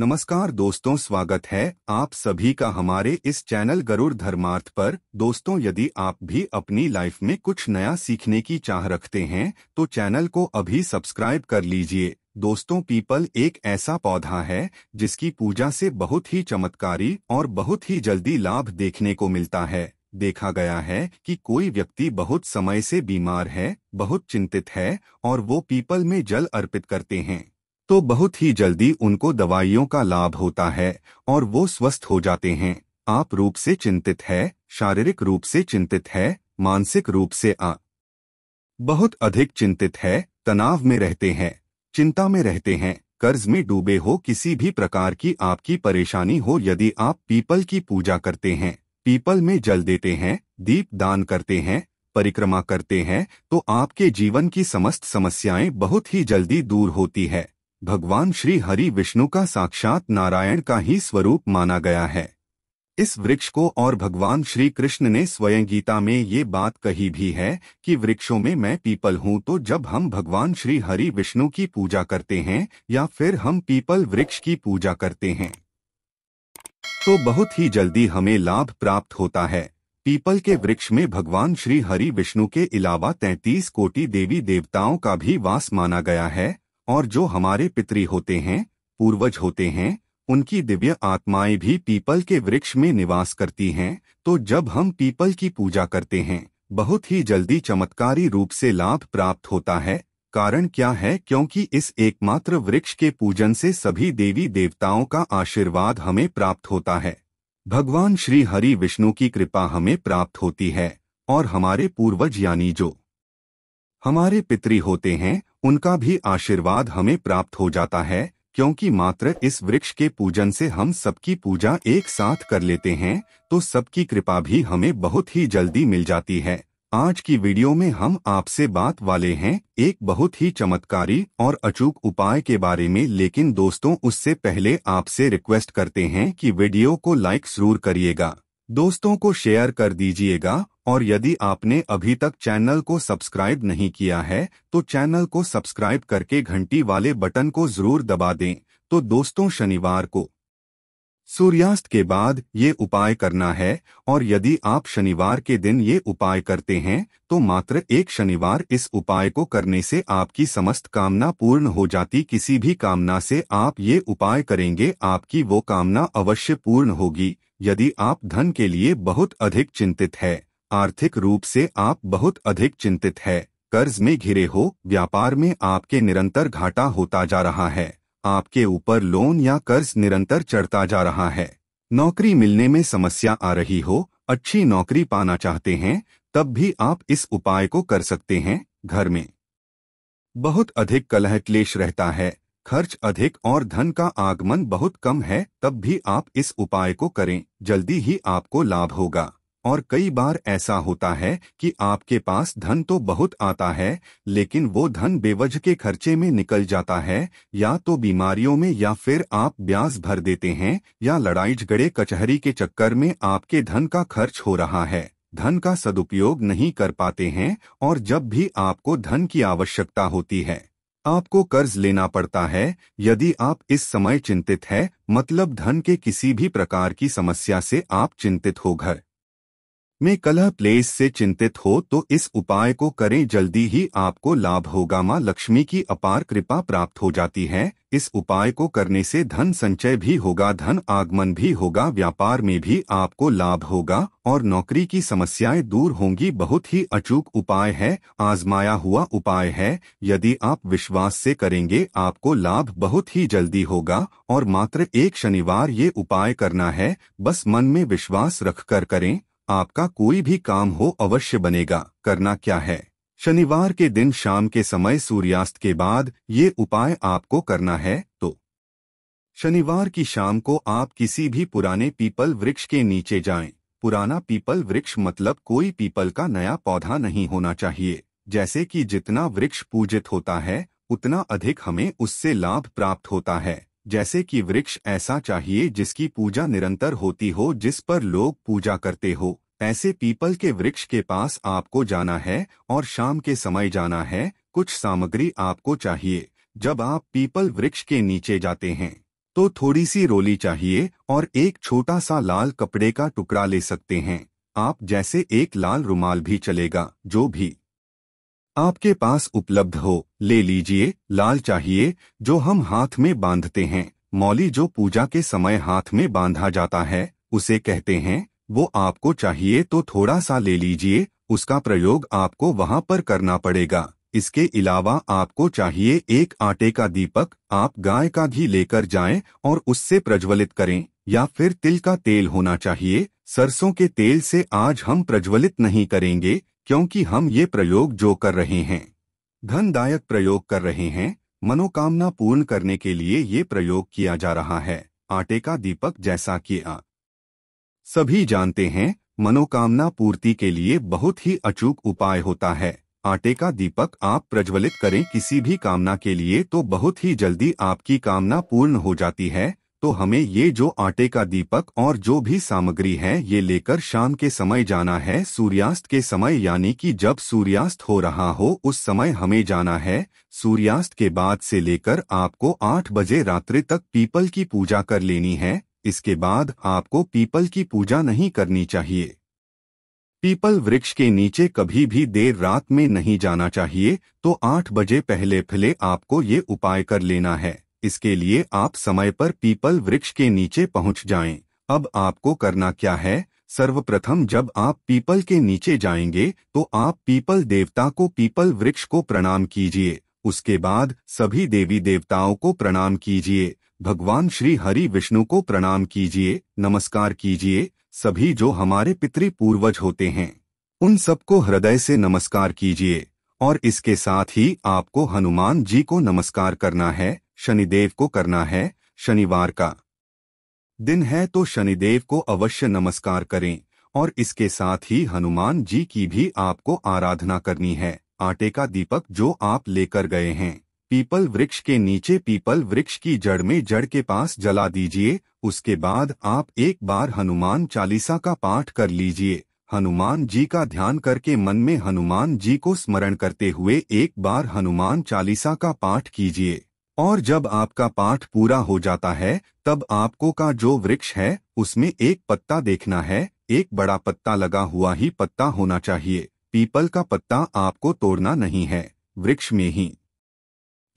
नमस्कार दोस्तों स्वागत है आप सभी का हमारे इस चैनल गरुड़ धर्मार्थ पर दोस्तों यदि आप भी अपनी लाइफ में कुछ नया सीखने की चाह रखते हैं तो चैनल को अभी सब्सक्राइब कर लीजिए दोस्तों पीपल एक ऐसा पौधा है जिसकी पूजा से बहुत ही चमत्कारी और बहुत ही जल्दी लाभ देखने को मिलता है देखा गया है कि कोई व्यक्ति बहुत समय से बीमार है बहुत चिंतित है और वो पीपल में जल अर्पित करते हैं तो बहुत ही जल्दी उनको दवाइयों का लाभ होता है और वो स्वस्थ हो जाते हैं आप रूप से चिंतित है शारीरिक रूप से चिंतित है मानसिक रूप से आ बहुत अधिक चिंतित है तनाव में रहते हैं चिंता में रहते हैं कर्ज में डूबे हो किसी भी प्रकार की आपकी परेशानी हो यदि आप पीपल की पूजा करते हैं पीपल में जल देते हैं दीप दान करते हैं परिक्रमा करते हैं तो आपके जीवन की समस्त समस्याएं बहुत ही जल्दी दूर होती है भगवान श्री हरि विष्णु का साक्षात नारायण का ही स्वरूप माना गया है इस वृक्ष को और भगवान श्री कृष्ण ने स्वयं गीता में ये बात कही भी है कि वृक्षों में मैं पीपल हूँ तो जब हम भगवान श्री हरि विष्णु की पूजा करते हैं या फिर हम पीपल वृक्ष की पूजा करते हैं तो बहुत ही जल्दी हमें लाभ प्राप्त होता है पीपल के वृक्ष में भगवान श्री हरि विष्णु के अलावा तैतीस कोटि देवी देवताओं का भी वास माना गया है और जो हमारे पितरी होते हैं पूर्वज होते हैं उनकी दिव्य आत्माएं भी पीपल के वृक्ष में निवास करती हैं तो जब हम पीपल की पूजा करते हैं बहुत ही जल्दी चमत्कारी रूप से लाभ प्राप्त होता है कारण क्या है क्योंकि इस एकमात्र वृक्ष के पूजन से सभी देवी देवताओं का आशीर्वाद हमें प्राप्त होता है भगवान श्री हरि विष्णु की कृपा हमें प्राप्त होती है और हमारे पूर्वज यानी जो हमारे पितरी होते हैं उनका भी आशीर्वाद हमें प्राप्त हो जाता है क्योंकि मात्र इस वृक्ष के पूजन से हम सबकी पूजा एक साथ कर लेते हैं तो सबकी कृपा भी हमें बहुत ही जल्दी मिल जाती है आज की वीडियो में हम आपसे बात वाले हैं एक बहुत ही चमत्कारी और अचूक उपाय के बारे में लेकिन दोस्तों उससे पहले आपसे रिक्वेस्ट करते हैं कि वीडियो को लाइक जरूर करिएगा दोस्तों को शेयर कर दीजिएगा और यदि आपने अभी तक चैनल को सब्सक्राइब नहीं किया है तो चैनल को सब्सक्राइब करके घंटी वाले बटन को जरूर दबा दें तो दोस्तों शनिवार को सूर्यास्त के बाद ये उपाय करना है और यदि आप शनिवार के दिन ये उपाय करते हैं तो मात्र एक शनिवार इस उपाय को करने से आपकी समस्त कामना पूर्ण हो जाती किसी भी कामना से आप ये उपाय करेंगे आपकी वो कामना अवश्य पूर्ण होगी यदि आप धन के लिए बहुत अधिक चिंतित है आर्थिक रूप से आप बहुत अधिक चिंतित है कर्ज में घिरे हो व्यापार में आपके निरंतर घाटा होता जा रहा है आपके ऊपर लोन या कर्ज निरंतर चढ़ता जा रहा है नौकरी मिलने में समस्या आ रही हो अच्छी नौकरी पाना चाहते हैं तब भी आप इस उपाय को कर सकते हैं घर में बहुत अधिक कलह क्लेश रहता है खर्च अधिक और धन का आगमन बहुत कम है तब भी आप इस उपाय को करें जल्दी ही आपको लाभ होगा और कई बार ऐसा होता है कि आपके पास धन तो बहुत आता है लेकिन वो धन बेवज के खर्चे में निकल जाता है या तो बीमारियों में या फिर आप ब्याज भर देते हैं या लड़ाई झगड़े कचहरी के चक्कर में आपके धन का खर्च हो रहा है धन का सदुपयोग नहीं कर पाते हैं और जब भी आपको धन की आवश्यकता होती है आपको कर्ज लेना पड़ता है यदि आप इस समय चिंतित हैं मतलब धन के किसी भी प्रकार की समस्या से आप चिंतित हो घर में कलह प्लेस से चिंतित हो तो इस उपाय को करें जल्दी ही आपको लाभ होगा माँ लक्ष्मी की अपार कृपा प्राप्त हो जाती है इस उपाय को करने से धन संचय भी होगा धन आगमन भी होगा व्यापार में भी आपको लाभ होगा और नौकरी की समस्याएं दूर होंगी बहुत ही अचूक उपाय है आजमाया हुआ उपाय है यदि आप विश्वास से करेंगे आपको लाभ बहुत ही जल्दी होगा और मात्र एक शनिवार ये उपाय करना है बस मन में विश्वास रखकर करें आपका कोई भी काम हो अवश्य बनेगा करना क्या है शनिवार के दिन शाम के समय सूर्यास्त के बाद ये उपाय आपको करना है तो शनिवार की शाम को आप किसी भी पुराने पीपल वृक्ष के नीचे जाएं। पुराना पीपल वृक्ष मतलब कोई पीपल का नया पौधा नहीं होना चाहिए जैसे कि जितना वृक्ष पूजित होता है उतना अधिक हमें उससे लाभ प्राप्त होता है जैसे कि वृक्ष ऐसा चाहिए जिसकी पूजा निरंतर होती हो जिस पर लोग पूजा करते हो ऐसे पीपल के वृक्ष के पास आपको जाना है और शाम के समय जाना है कुछ सामग्री आपको चाहिए जब आप पीपल वृक्ष के नीचे जाते हैं तो थोड़ी सी रोली चाहिए और एक छोटा सा लाल कपड़े का टुकड़ा ले सकते हैं आप जैसे एक लाल रुमाल भी चलेगा जो भी आपके पास उपलब्ध हो ले लीजिए लाल चाहिए जो हम हाथ में बांधते हैं मौली जो पूजा के समय हाथ में बांधा जाता है उसे कहते हैं वो आपको चाहिए तो थोड़ा सा ले लीजिए उसका प्रयोग आपको वहाँ पर करना पड़ेगा इसके अलावा आपको चाहिए एक आटे का दीपक आप गाय का घी लेकर जाएं और उससे प्रज्वलित करें या फिर तिल का तेल होना चाहिए सरसों के तेल से आज हम प्रज्वलित नहीं करेंगे क्योंकि हम ये प्रयोग जो कर रहे हैं धनदायक प्रयोग कर रहे हैं मनोकामना पूर्ण करने के लिए ये प्रयोग किया जा रहा है आटे का दीपक जैसा कि आ सभी जानते हैं मनोकामना पूर्ति के लिए बहुत ही अचूक उपाय होता है आटे का दीपक आप प्रज्वलित करें किसी भी कामना के लिए तो बहुत ही जल्दी आपकी कामना पूर्ण हो जाती है तो हमें ये जो आटे का दीपक और जो भी सामग्री है ये लेकर शाम के समय जाना है सूर्यास्त के समय यानी कि जब सूर्यास्त हो रहा हो उस समय हमें जाना है सूर्यास्त के बाद से लेकर आपको आठ बजे रात्रि तक पीपल की पूजा कर लेनी है इसके बाद आपको पीपल की पूजा नहीं करनी चाहिए पीपल वृक्ष के नीचे कभी भी देर रात में नहीं जाना चाहिए तो आठ बजे पहले फिले आपको ये उपाय कर लेना है इसके लिए आप समय पर पीपल वृक्ष के नीचे पहुंच जाएं। अब आपको करना क्या है सर्वप्रथम जब आप पीपल के नीचे जाएंगे तो आप पीपल देवता को पीपल वृक्ष को प्रणाम कीजिए उसके बाद सभी देवी देवताओं को प्रणाम कीजिए भगवान श्री हरि विष्णु को प्रणाम कीजिए नमस्कार कीजिए सभी जो हमारे पितृ पूर्वज होते हैं उन सबको हृदय से नमस्कार कीजिए और इसके साथ ही आपको हनुमान जी को नमस्कार करना है शनिदेव को करना है शनिवार का दिन है तो शनिदेव को अवश्य नमस्कार करें और इसके साथ ही हनुमान जी की भी आपको आराधना करनी है आटे का दीपक जो आप लेकर गए हैं पीपल वृक्ष के नीचे पीपल वृक्ष की जड़ में जड़ के पास जला दीजिए उसके बाद आप एक बार हनुमान चालीसा का पाठ कर लीजिए हनुमान जी का ध्यान करके मन में हनुमान जी को स्मरण करते हुए एक बार हनुमान चालीसा का पाठ कीजिए और जब आपका पाठ पूरा हो जाता है तब आपको का जो वृक्ष है उसमें एक पत्ता देखना है एक बड़ा पत्ता लगा हुआ ही पत्ता होना चाहिए पीपल का पत्ता आपको तोड़ना नहीं है वृक्ष में ही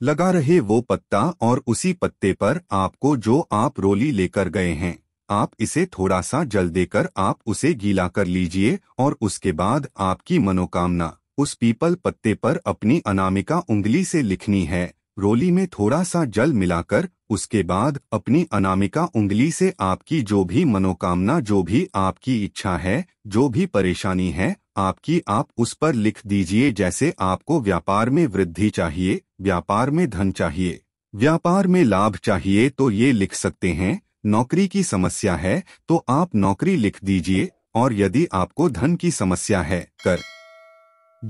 लगा रहे वो पत्ता और उसी पत्ते पर आपको जो आप रोली लेकर गए हैं आप इसे थोड़ा सा जल देकर आप उसे गीला कर लीजिए और उसके बाद आपकी मनोकामना उस पीपल पत्ते पर अपनी अनामिका उंगली से लिखनी है रोली में थोड़ा सा जल मिलाकर उसके बाद अपनी अनामिका उंगली से आपकी जो भी मनोकामना जो भी आपकी इच्छा है जो भी परेशानी है आपकी आप उस पर लिख दीजिए जैसे आपको व्यापार में वृद्धि चाहिए व्यापार में धन चाहिए व्यापार में लाभ चाहिए तो ये लिख सकते हैं नौकरी की समस्या है तो आप नौकरी लिख दीजिए और यदि आपको धन की समस्या है कर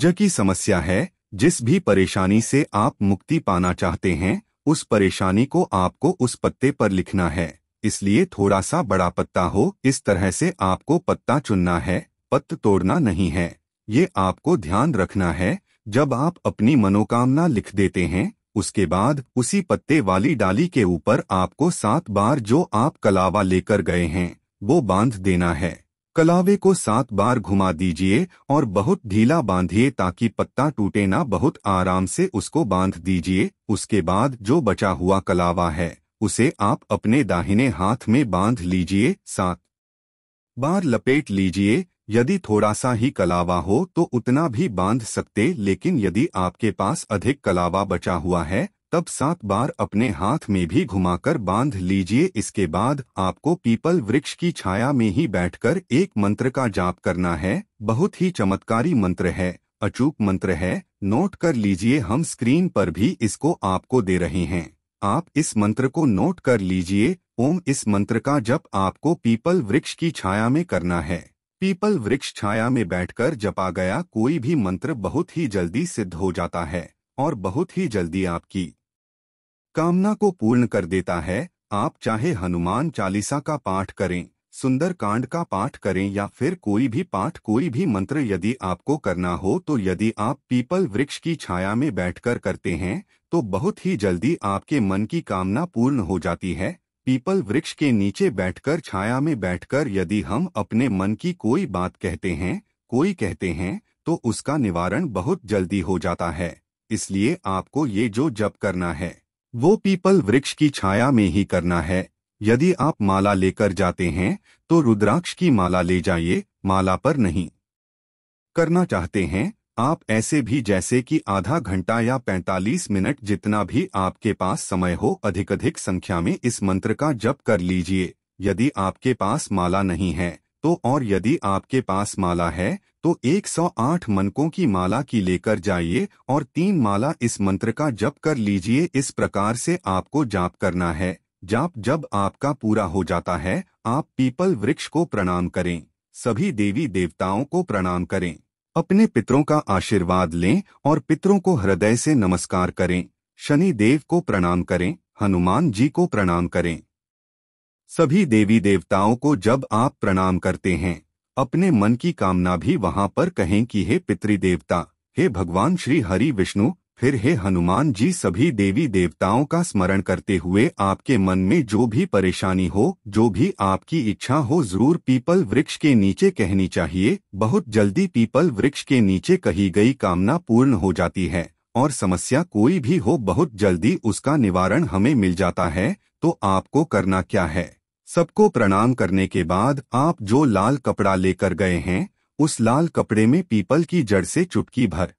ज की समस्या है जिस भी परेशानी से आप मुक्ति पाना चाहते हैं उस परेशानी को आपको उस पत्ते पर लिखना है इसलिए थोड़ा सा बड़ा पत्ता हो इस तरह से आपको पत्ता चुनना है पत्त तोड़ना नहीं है ये आपको ध्यान रखना है जब आप अपनी मनोकामना लिख देते हैं उसके बाद उसी पत्ते वाली डाली के ऊपर आपको सात बार जो आप कलावा लेकर गए हैं वो बांध देना है कलावे को सात बार घुमा दीजिए और बहुत ढीला बांधिए ताकि पत्ता टूटे ना बहुत आराम से उसको बांध दीजिए उसके बाद जो बचा हुआ कलावा है उसे आप अपने दाहिने हाथ में बांध लीजिए सात बार लपेट लीजिए यदि थोड़ा सा ही कलावा हो तो उतना भी बांध सकते लेकिन यदि आपके पास अधिक कलावा बचा हुआ है तब सात बार अपने हाथ में भी घुमाकर बांध लीजिए इसके बाद आपको पीपल वृक्ष की छाया में ही बैठकर एक मंत्र का जाप करना है बहुत ही चमत्कारी मंत्र है अचूक मंत्र है नोट कर लीजिए हम स्क्रीन पर भी इसको आपको दे रहे हैं आप इस मंत्र को नोट कर लीजिए ओम इस मंत्र का जप आपको पीपल वृक्ष की छाया में करना है पीपल वृक्ष छाया में बैठकर जपा गया कोई भी मंत्र बहुत ही जल्दी सिद्ध हो जाता है और बहुत ही जल्दी आपकी कामना को पूर्ण कर देता है आप चाहे हनुमान चालीसा का पाठ करें सुंदर कांड का पाठ करें या फिर कोई भी पाठ कोई भी मंत्र यदि आपको करना हो तो यदि आप पीपल वृक्ष की छाया में बैठकर करते हैं तो बहुत ही जल्दी आपके मन की कामना पूर्ण हो जाती है पीपल वृक्ष के नीचे बैठकर छाया में बैठकर यदि हम अपने मन की कोई बात कहते हैं कोई कहते हैं तो उसका निवारण बहुत जल्दी हो जाता है इसलिए आपको ये जो जब करना है वो पीपल वृक्ष की छाया में ही करना है यदि आप माला लेकर जाते हैं तो रुद्राक्ष की माला ले जाइए माला पर नहीं करना चाहते हैं आप ऐसे भी जैसे कि आधा घंटा या 45 मिनट जितना भी आपके पास समय हो अधिक अधिक संख्या में इस मंत्र का जप कर लीजिए यदि आपके पास माला नहीं है तो और यदि आपके पास माला है तो 108 मनकों की माला की लेकर जाइए और तीन माला इस मंत्र का जप कर लीजिए इस प्रकार से आपको जाप करना है जाप जब आपका पूरा हो जाता है आप पीपल वृक्ष को प्रणाम करें सभी देवी देवताओं को प्रणाम करें अपने पितरों का आशीर्वाद लें और पितरों को हृदय से नमस्कार करें शनि देव को प्रणाम करें हनुमान जी को प्रणाम करें सभी देवी देवताओं को जब आप प्रणाम करते हैं अपने मन की कामना भी वहां पर कहें कि हे देवता हे भगवान श्री हरि विष्णु फिर हे हनुमान जी सभी देवी देवताओं का स्मरण करते हुए आपके मन में जो भी परेशानी हो जो भी आपकी इच्छा हो जरूर पीपल वृक्ष के नीचे कहनी चाहिए बहुत जल्दी पीपल वृक्ष के नीचे कही गई कामना पूर्ण हो जाती है और समस्या कोई भी हो बहुत जल्दी उसका निवारण हमें मिल जाता है तो आपको करना क्या है सबको प्रणाम करने के बाद आप जो लाल कपड़ा लेकर गए हैं उस लाल कपड़े में पीपल की जड़ से चुटकी भर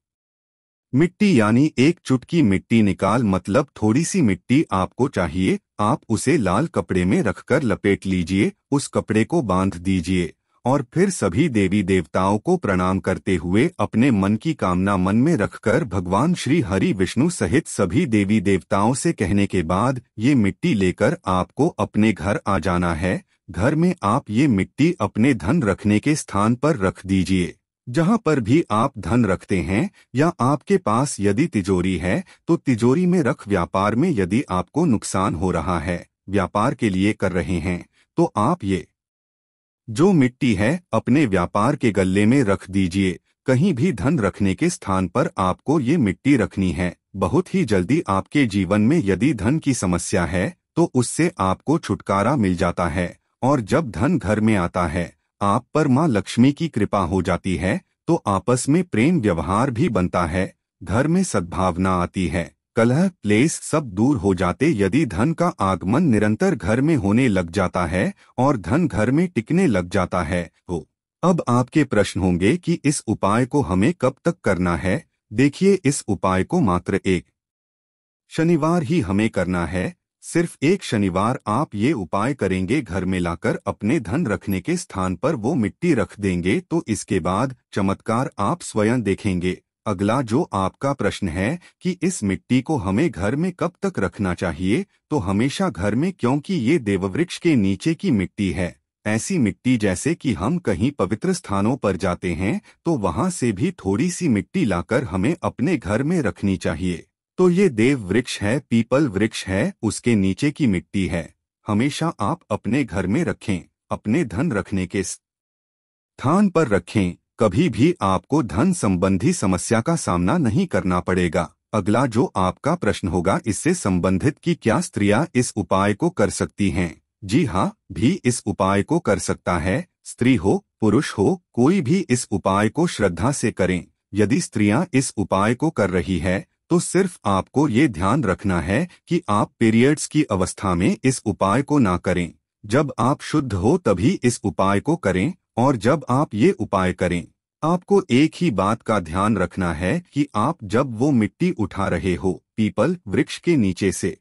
मिट्टी यानी एक चुटकी मिट्टी निकाल मतलब थोड़ी सी मिट्टी आपको चाहिए आप उसे लाल कपड़े में रखकर लपेट लीजिए उस कपड़े को बांध दीजिए और फिर सभी देवी देवताओं को प्रणाम करते हुए अपने मन की कामना मन में रखकर भगवान श्री हरि विष्णु सहित सभी देवी देवताओं से कहने के बाद ये मिट्टी लेकर आपको अपने घर आ जाना है घर में आप ये मिट्टी अपने धन रखने के स्थान पर रख दीजिए जहाँ पर भी आप धन रखते हैं या आपके पास यदि तिजोरी है तो तिजोरी में रख व्यापार में यदि आपको नुकसान हो रहा है व्यापार के लिए कर रहे हैं तो आप ये जो मिट्टी है अपने व्यापार के गल्ले में रख दीजिए कहीं भी धन रखने के स्थान पर आपको ये मिट्टी रखनी है बहुत ही जल्दी आपके जीवन में यदि धन की समस्या है तो उससे आपको छुटकारा मिल जाता है और जब धन घर में आता है आप पर माँ लक्ष्मी की कृपा हो जाती है तो आपस में प्रेम व्यवहार भी बनता है घर में सद्भावना आती है कलह प्लेस सब दूर हो जाते यदि धन का आगमन निरंतर घर में होने लग जाता है और धन घर में टिकने लग जाता है तो अब आपके प्रश्न होंगे कि इस उपाय को हमें कब तक करना है देखिए इस उपाय को मात्र एक शनिवार ही हमें करना है सिर्फ एक शनिवार आप ये उपाय करेंगे घर में लाकर अपने धन रखने के स्थान पर वो मिट्टी रख देंगे तो इसके बाद चमत्कार आप स्वयं देखेंगे अगला जो आपका प्रश्न है कि इस मिट्टी को हमें घर में कब तक रखना चाहिए तो हमेशा घर में क्योंकि ये देववृक्ष के नीचे की मिट्टी है ऐसी मिट्टी जैसे कि हम कहीं पवित्र स्थानों पर जाते हैं तो वहाँ से भी थोड़ी सी मिट्टी लाकर हमें अपने घर में रखनी चाहिए तो ये देव वृक्ष है पीपल वृक्ष है उसके नीचे की मिट्टी है हमेशा आप अपने घर में रखें अपने धन रखने के स्थान पर रखें कभी भी आपको धन संबंधी समस्या का सामना नहीं करना पड़ेगा अगला जो आपका प्रश्न होगा इससे संबंधित कि क्या स्त्रियां इस उपाय को कर सकती हैं जी हाँ भी इस उपाय को कर सकता है स्त्री हो पुरुष हो कोई भी इस उपाय को श्रद्धा से करें यदि स्त्रियां इस उपाय को कर रही है तो सिर्फ आपको ये ध्यान रखना है कि आप पीरियड्स की अवस्था में इस उपाय को ना करें जब आप शुद्ध हो तभी इस उपाय को करें और जब आप ये उपाय करें आपको एक ही बात का ध्यान रखना है कि आप जब वो मिट्टी उठा रहे हो पीपल वृक्ष के नीचे से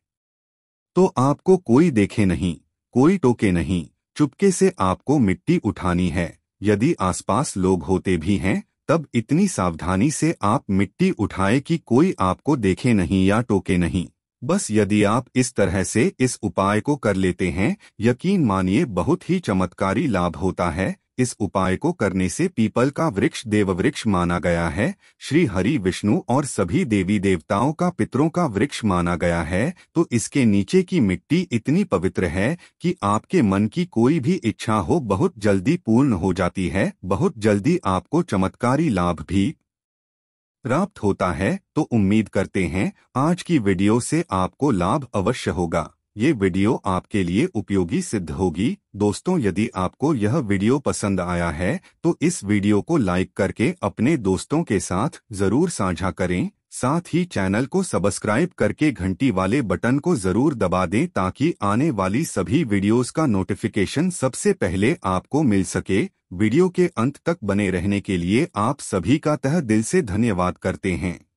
तो आपको कोई देखे नहीं कोई टोके नहीं चुपके से आपको मिट्टी उठानी है यदि आसपास लोग होते भी हैं तब इतनी सावधानी से आप मिट्टी उठाए कि कोई आपको देखे नहीं या टोके नहीं बस यदि आप इस तरह से इस उपाय को कर लेते हैं यकीन मानिए बहुत ही चमत्कारी लाभ होता है इस उपाय को करने से पीपल का वृक्ष देववृक्ष माना गया है श्री हरि विष्णु और सभी देवी देवताओं का पितरों का वृक्ष माना गया है तो इसके नीचे की मिट्टी इतनी पवित्र है कि आपके मन की कोई भी इच्छा हो बहुत जल्दी पूर्ण हो जाती है बहुत जल्दी आपको चमत्कारी लाभ भी प्राप्त होता है तो उम्मीद करते हैं आज की वीडियो से आपको लाभ अवश्य होगा ये वीडियो आपके लिए उपयोगी सिद्ध होगी दोस्तों यदि आपको यह वीडियो पसंद आया है तो इस वीडियो को लाइक करके अपने दोस्तों के साथ जरूर साझा करें साथ ही चैनल को सब्सक्राइब करके घंटी वाले बटन को जरूर दबा दें ताकि आने वाली सभी वीडियोस का नोटिफिकेशन सबसे पहले आपको मिल सके वीडियो के अंत तक बने रहने के लिए आप सभी का तह दिल से धन्यवाद करते हैं